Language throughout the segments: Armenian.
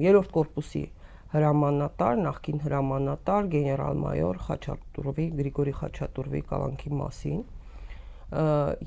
Երրորդ կորպուսի հրամանատար, նախկին հրամանատար գեներալ-մայոր Խաչատուրովի Գրիգորի Խաչատուրովի կալանքի մասին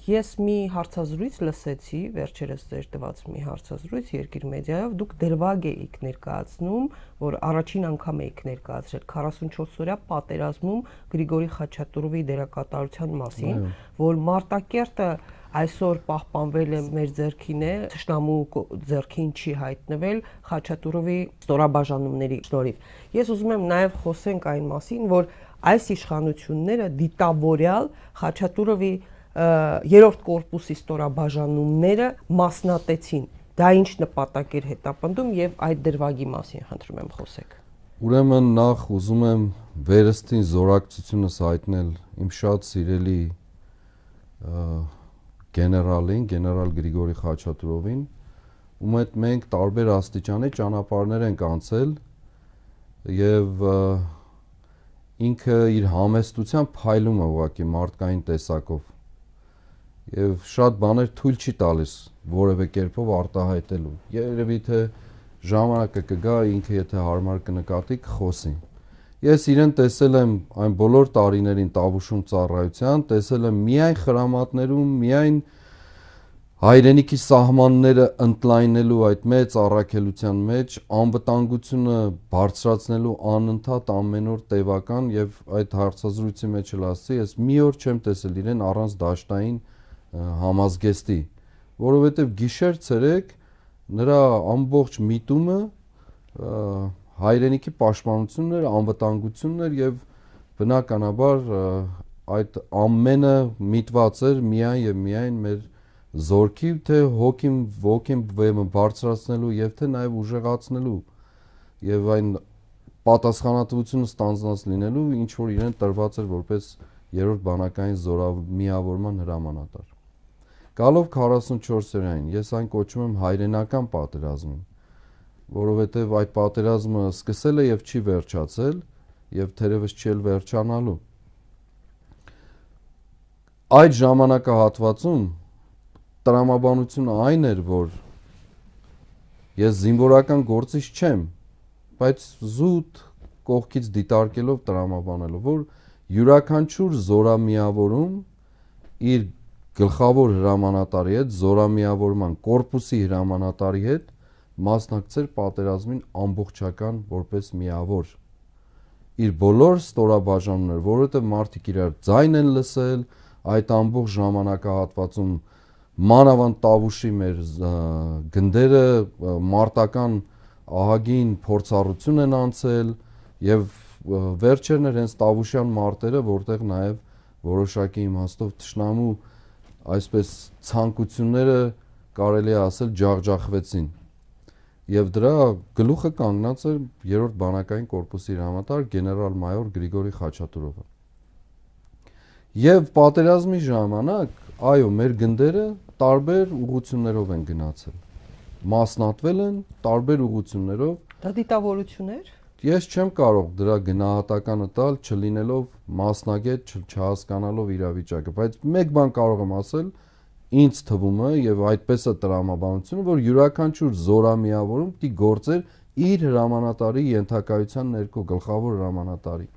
ես մի հարցազրույց լսեցի, վերջերս ձեր տված մի հարցազրույց երկիր մեդիայով, դուք դրվագ էիք ներկայացնում, որ առաջին անգամ էիք ներկայացրել 44-օրյա պատերազմում Գրիգորի Խաչատուրովի դերակատարության մասին, Այո. որ Մարտակերտը այսօր պահպանվել է մեր ձերքին է, ճշնամու ձերքին չի հայտնվել Խաչատուրովի ստորաբաժանումների շնորհիվ։ Ես ուզում եմ նաև խոսենք այն մասին, որ այս իշխանությունները դիտավորյալ Խաչատուրովի երրորդ կորպուսի ստորաբաժանումները մասնատեցին։ Դա ինչ նպատակ էր հետապնդում եւ այդ դրվագի մասին խնդրում եմ խոսեք։ Ուրեմն նախ ուզում եմ վերստին զորակցությունս հայտնել իմ շատ սիրելի գեներալին, գեներալ Գրիգորի Խաչատուրովին, ում հետ մենք տարբեր աստիճանի ճանապարհներ ենք անցել եւ ինքը իր համեստության փայլում է ուղակի մարդկային տեսակով եւ շատ բաներ թույլ չի տալիս որևէ կերպով արտահայտելու։ Երևի թե ժամանակը կգա ինքը եթե հարմար կնկատի կխոսի։ Ես իրեն տեսել եմ այն բոլոր տարիներին տավուշում ծառայության, տեսել եմ միայն խրամատներում, միայն հայրենիքի սահմանները ընդլայնելու այդ մեծ առաքելության մեջ անվտանգությունը բարձրացնելու անընդհատ ամենօր տևական եւ այդ հարցազրույցի մեջ լասի ես մի օր չեմ տեսել իրեն առանց դաշտային համազգեստի, որովհետև գիշեր ցերեկ նրա ամբողջ միտումը հայրենիքի պաշտպանությունն էր, անվտանգությունն էր եւ բնականաբար այդ ամենը միտված էր միայն եւ միայն մեր զորքի թե հոգին ոգին վեմը բարձրացնելու եւ թե նաեւ ուժեղացնելու եւ այն պատասխանատվությունը ստանձնած լինելու ինչ որ իրեն տրված էր որպես երրորդ բանակային զորամիավորման հրամանատար Գալով 44-րային ես այն կոչում եմ հայրենական պատերազմում, որովհետև այդ պատերազմը սկսել է եւ չի վերջացել եւ թերևս չի վերջանալու։ Այդ ժամանակահատվածում տրամաբանությունը այն էր, որ ես զինվորական գործիչ չեմ, բայց զուտ կողքից դիտարկելով տրամաբանելով, որ յուրաքանչյուր զորամիավորում իր գլխավոր հրամանատարի հետ, զորամիավորման կորպուսի հրամանատարի հետ մասնակցեր պատերազմին ամբողջական որպես միավոր։ Իր բոլոր ստորաբաժանումներ, որովհետև մարդիկ իրար ձայն են լսել, այդ ամբողջ ժամանակահատվածում մանավանդ Տավուշի մեր գնդերը մարտական ահագին փորձառություն են անցել եւ վերջերն էր հենց Տավուշյան մարտերը, որտեղ նաեւ որոշակի իմաստով ճշնամու իմ այսպես ցանկությունները կարելի է ասել ջախջախվեցին եւ դրա գլուխը կանգնած էր երրորդ բանակային կորպուսի հրամանատար գեներալ-մայոր Գրիգորի Խաչատուրովը եւ պատերազմի ժամանակ այո մեր գնդերը տարբեր ուղություններով են գնացել մասնատվել են տարբեր ուղություններով դա դիտավորություն էր ես չեմ կարող դրա գնահատականը տալ չլինելով մասնագետ, չհասկանալով իրավիճակը, բայց մեկ բան կարող եմ ասել, ինձ թվում է եւ այդպես է տրամաբանությունը, որ յուրաքանչյուր զորամիավորում պիտի գործեր իր հրամանատարի ենթակայության ներքո գլխավոր հրամանատարի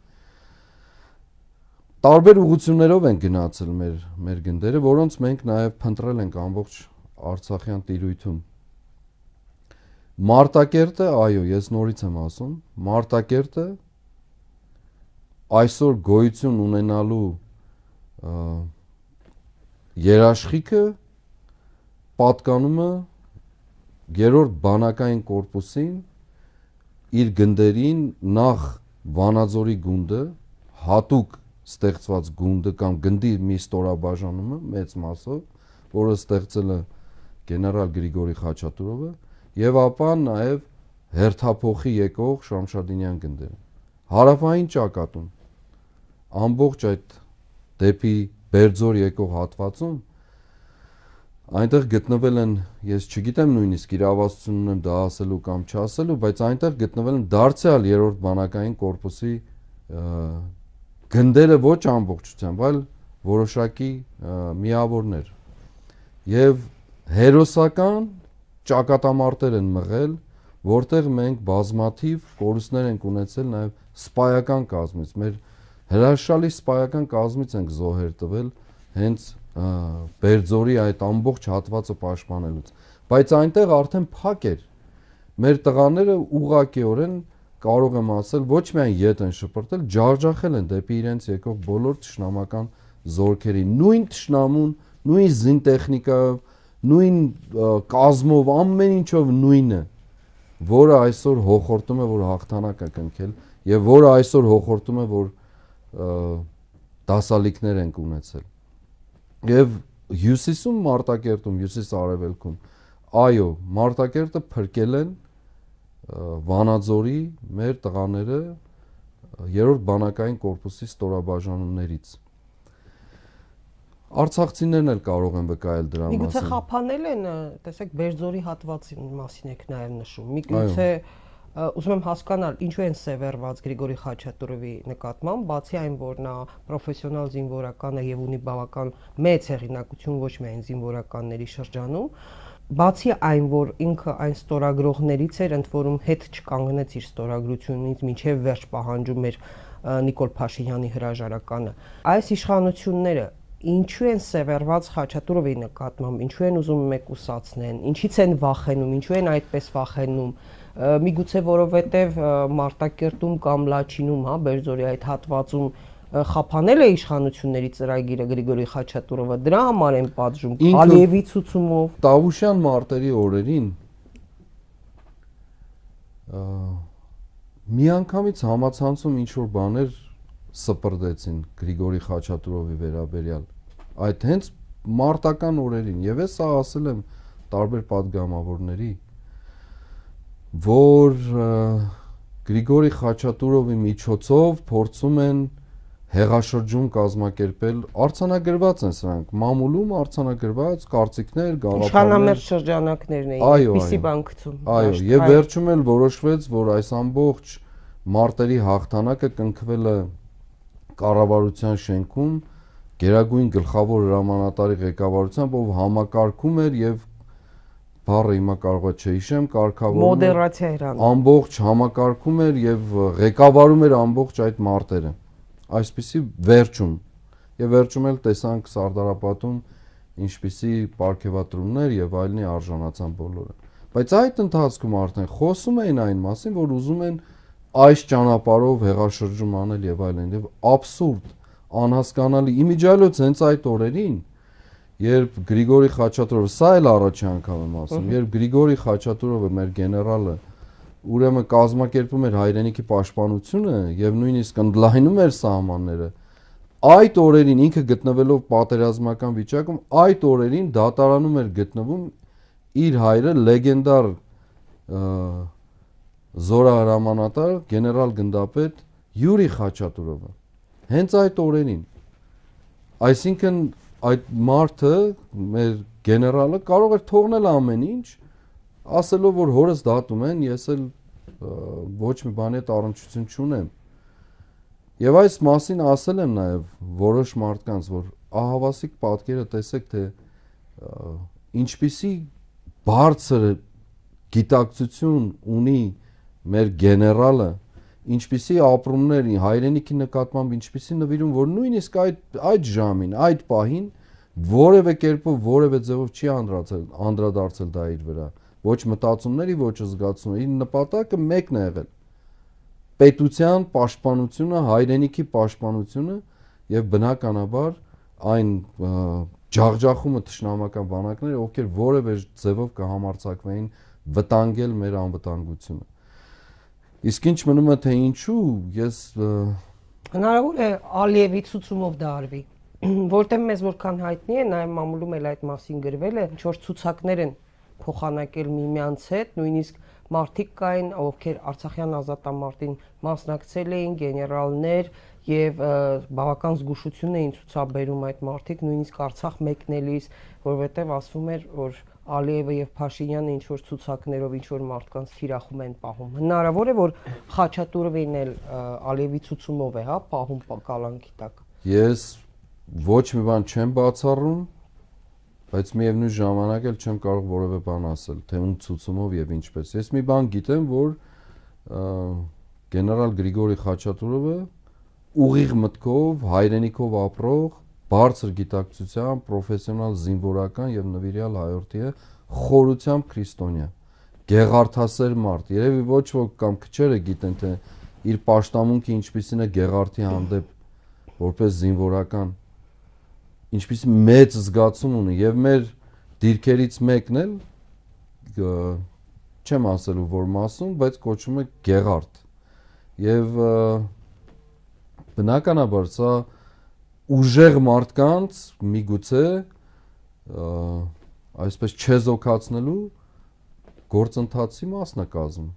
տարբեր ուղություններով են գնացել մեր մեր գնդերը, որոնց մենք նաեւ փնտրել ենք ամբողջ Արցախյան տիրույթում Մարտակերտը, այո, ես նորից եմ ասում, Մարտակերտը այսօր գոյություն ունենալու երաշխիքը պատկանում է երրորդ բանակային կորպուսին իր գնդերին նախ Վանաձորի գունդը հատուկ ստեղծված գունդը կամ գնդի մի ստորաբաժանումը մեծ մասով, որը ստեղծել է գեներալ Գրիգորի Խաչատուրովը, եւ ապա նաեւ հերթափոխի եկող Շամշադինյան գնդերը։ Հարավային ճակատում ամբողջ այդ դեպի Բերձոր եկող հատվածում այնտեղ գտնվել են, ես չգիտեմ նույնիսկ իրավասությունն եմ դա ասելու կամ չասելու, բայց այնտեղ գտնվել են դարձյալ երրորդ բանակային կորպուսի գնդերը ոչ ամբողջությամբ, այլ որոշակի միավորներ։ Եվ հերոսական ճակատամարտեր են մղել, որտեղ մենք բազմաթիվ կորուստներ ենք ունեցել նաև սպայական կազմից։ Մեր հրաշալի սպայական կազմից ենք զոհեր տվել հենց Բերձորի այդ ամբողջ հատվածը պաշտպանելուց։ Բայց այնտեղ արդեն փակ էր։ Մեր տղաները ուղակիորեն կարող եմ ասել ոչ միայն յետ են շփրտել, ջարջախել են դեպի իրենց եկող բոլոր ճշնամական զորքերի։ Նույն ճշնամուն, նույն զինտեխնիկայով, նույն կազմով ամեն ինչով նույնը, որը այսօր հոխորտում է, որ հաղթանակ է կնքել եւ որը այսօր հոխորտում է, որ դասալիքներ ենք ունեցել։ Եվ հյուսիսում Մարտակերտում, հյուսիս արևելքում, այո, Մարտակերտը փրկել են Վանաձորի մեր տղաները երրորդ բանակային կորպուսի ստորաբաժանումներից Արցախցիներն էլ կարող են վկայել դրա մասին։ Միգուցե խափանել են, տեսեք, Բերձորի հատվածի մասին եք նաև նշում։ Միգուցե ուզում եմ հասկանալ, ինչու են սևեռված Գրիգորի Խաչատուրովի նկատմամբ, բացի այն, որ նա պրոֆեսիոնալ զինվորական է եւ ունի բավական մեծ հեղինակություն ոչ միայն զինվորականների շրջանում, բացի այն, որ ինքը այն ստորագրողներից էր, ընդ որում հետ չկանգնեց իր ստորագրությունից, ինչև վերջ պահանջում էր Նիկոլ Փաշինյանի հրաժարականը։ Այս իշխանությունները ինչու են սևեռված Խաչատուրովի նկատմամբ, ինչու են ուզում մեկուսացնեն, ինչից են վախենում, ինչու են այդպես վախենում։ Միգուցե որովհետև Մարտակերտում կամ Լաչինում, հա, Բերձորի այդ հատվածում խափանել է իշխանությունների ծրագիրը Գրիգորի Խաչատուրովը դրա համար են պատժում Ալիևի ցուցումով Տավուշյան մարտերի օրերին միանգամից համացանցում ինչ որ բաներ սպրդեցին Գրիգորի Խաչատուրովի վերաբերյալ այդ հենց մարտական օրերին եւ ես սա ասել եմ տարբեր падգամավորների որ Գրիգորի Խաչատուրովի միջոցով փորձում են հեղաշրջում կազմակերպել արցանագրված են սրանք մամուլում արցանագրված կարծիքներ գաղափարներ Իշխանամերձ շրջանակներն էին այդպիսի բան գցում այո եւ վերջում էլ որոշվեց որ այս ամբողջ մարտերի հաղթանակը կնքվել է կառավարության շենքում Գերագույն գլխավոր հրամանատարի ղեկավարությամբ, ով համակարգում էր եւ բառը հիմա կարողա չհիշեմ, կարգավորում մոդերացիա էր անում։ Ամբողջ համակարգում էր եւ ղեկավարում էր ամբողջ այդ մարտերը։ Այսպիսի վերջում եւ վերջում էլ տեսանք Սարդարապատում ինչպիսի ապարքեվատրումներ եւ այլնի արժանացան բոլորը։ Բայց այդ ընթացքում արդեն խոսում էին այն մասին, որ ուզում են, են այս ճանապարով հեղաշրջում անել եւ այլն եւ աբսուրդ անհասկանալի իմիջայլոց հենց այդ օրերին երբ Գրիգորի Խաչատուրովը սա էլ առաջի անգամ եմ ասում երբ Գրիգորի Խաչատուրովը մեր գեներալը ուրեմն կազմակերպում էր հայրենիքի պաշտպանությունը եւ նույնիսկ ընդլայնում էր սահմանները այդ օրերին ինքը գտնվելով պատերազմական վիճակում այդ օրերին դատարանում էր գտնվում իր հայրը լեգենդար զորահրամանատար գեներալ գնդապետ Յուրի Խաչատուրովը հենց այդ օրերին այսինքն այդ մարտը մեր գեներալը կարող էր թողնել ամեն ինչ ասելով որ հորս դատում են ես էլ ոչ մի բանի հետ առնչություն չունեմ եւ այս մասին ասել եմ նաեւ որոշ մարդկանց որ ահավասիկ պատկերը տեսեք թե ինչպիսի բարձր գիտակցություն ունի մեր գեներալը ինչպիսի ապրումներ հայրենիքի նկատմամբ ինչպիսի նվիրում որ նույնիսկ այդ այդ ժամին այդ պահին որևէ կերպով որևէ ձևով չի անդրադարձել անդրադարձել դա իր վրա ոչ մտածումների ոչ զգացումների նպատակը մեկն է եղել պետության պաշտպանությունը հայրենիքի պաշտպանությունը եւ բնականաբար այն ջախջախումը ճշնամական բանակները ովքեր որևէ ձևով կհամարցակվեին վտանգել մեր անվտանգությունը Իսկ ինչ մնում է թե ինչու ես հնարավոր է Ալիևի ցուցումով դա արվի որտեղ մեզ որքան հայտնի է, նաև մամուլում էլ այդ մասին գրվել է, ինչ որ ցուցակներ են փոխանակել միմյանց հետ, նույնիսկ մարտիկ կային, ովքեր Արցախյան ազատամարտին մասնակցել էին, գեներալներ եւ բավական զգուշություն էին ցուցաբերում այդ մարտիկ, նույնիսկ Արցախ մեկնելիս, որովհետեւ ասվում էր, որ Ալիևը եւ Փաշինյանը ինչ որ ցուցակներով ինչ որ մարդկանց թիրախում են պահում։ Հնարավոր է որ Խաչատուրովին էլ Ալիևի ցուցումով է, հա, պահում կալանքի տակ։ Ես ոչ մի բան չեմ բացառում, բայց միևնույն ժամանակ էլ չեմ կարող որևէ բան ասել, թե ում ցուցումով եւ ինչպես։ Ես մի բան գիտեմ, որ գեներալ Գրիգորի Խաչատուրովը ուղիղ մտքով հայրենիքով ապրող բարձր գիտակցությամբ, պրոֆեսիոնալ զինվորական եւ նվիրյալ հայորդի է խորությամբ քրիստոնյա։ Գեղարդասեր մարդ, երևի ոչ ոք կամ քչերը գիտեն թե իր աշտամունքը ինչպիսին է Գեղարդի հանդեպ որպես զինվորական ինչպիսի մեծ զգացում ունի եւ մեր դիրքերից մեկն էլ չեմ ասելու որ մասում, բայց կոչվում է Գեղարդ։ Եվ բնականաբար սա և, ուժեղ մարդկանց միգուցե այսպես չեզոքացնելու գործընթացի մասն է կազմում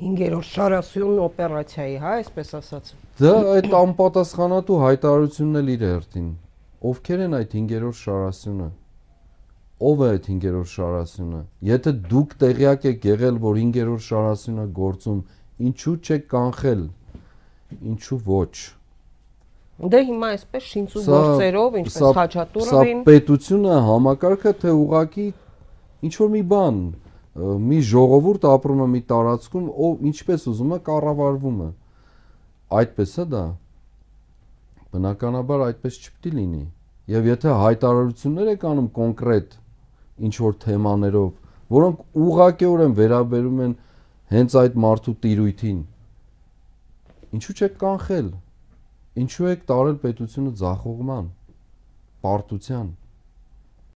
5-րդ շարասյուն օպերացիայի, հա, այսպես ասած։ Դա այդ անպատասխանատու հայտարարությունն էլ իր հերթին։ Ովքեր են այդ 5-րդ շարասյունը։ Ո՞վ է այդ 5-րդ շարասյունը։ Եթե դուք տեղյակ եք եղել, որ 5-րդ շարասյունը գործում, ինչու՞ չեք կանխել։ Ինչու՞ ոչ։ Դե հիմա այսպես շինծու գործերով, ինչպես Խաչատուրովին։ Սա պետությունը համակարգը թե ուղակի ինչ որ մի բան, մի ժողովուրդ ապրում է մի տարածքում, ով ինչպես ուզում է կառավարվում է։ Այդպես է դա։ Բնականաբար այդպես չպետք է լինի։ Եվ եթե հայտարարություններ եք անում կոնկրետ ինչ որ թեմաներով, որոնք ուղղակիորեն վերաբերում են հենց այդ մարդու տիրույթին, ինչու՞ չեք կանխել։ Ինչու եք տարել պետությունը ձախողման, պարտության,